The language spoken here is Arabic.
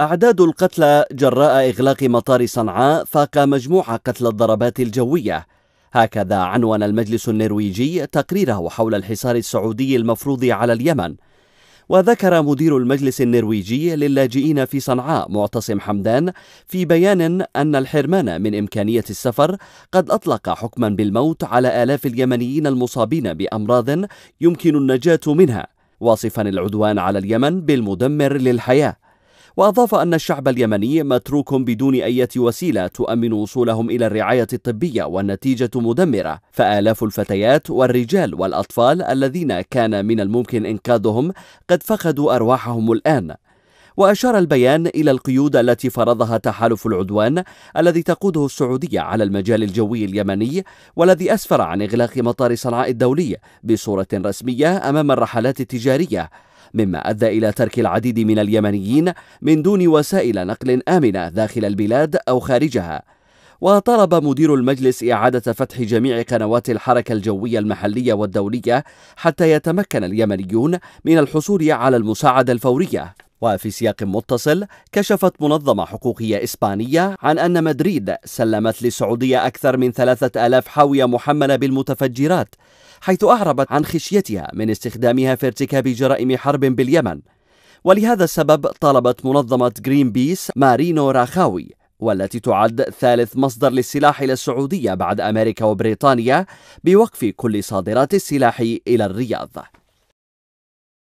أعداد القتلى جراء إغلاق مطار صنعاء فاق مجموع قتلى الضربات الجوية هكذا عنون المجلس النرويجي تقريره حول الحصار السعودي المفروض على اليمن وذكر مدير المجلس النرويجي للاجئين في صنعاء معتصم حمدان في بيان أن الحرمان من إمكانية السفر قد أطلق حكما بالموت على آلاف اليمنيين المصابين بأمراض يمكن النجاة منها واصفا العدوان على اليمن بالمدمر للحياه وأضاف أن الشعب اليمني متروك بدون أي وسيلة تؤمن وصولهم إلى الرعاية الطبية والنتيجة مدمرة فآلاف الفتيات والرجال والأطفال الذين كان من الممكن إنقاذهم قد فقدوا أرواحهم الآن وأشار البيان إلى القيود التي فرضها تحالف العدوان الذي تقوده السعودية على المجال الجوي اليمني والذي أسفر عن إغلاق مطار صنعاء الدولي بصورة رسمية أمام الرحلات التجارية مما أدى إلى ترك العديد من اليمنيين من دون وسائل نقل آمنة داخل البلاد أو خارجها وطلب مدير المجلس إعادة فتح جميع قنوات الحركة الجوية المحلية والدولية حتى يتمكن اليمنيون من الحصول على المساعدة الفورية وفي سياق متصل كشفت منظمة حقوقية إسبانية عن أن مدريد سلمت للسعودية أكثر من ثلاثة ألاف حاوية محملة بالمتفجرات حيث أعربت عن خشيتها من استخدامها في ارتكاب جرائم حرب باليمن ولهذا السبب طلبت منظمة جرين بيس مارينو راخاوي والتي تعد ثالث مصدر للسلاح إلى السعودية بعد أمريكا وبريطانيا بوقف كل صادرات السلاح إلى الرياض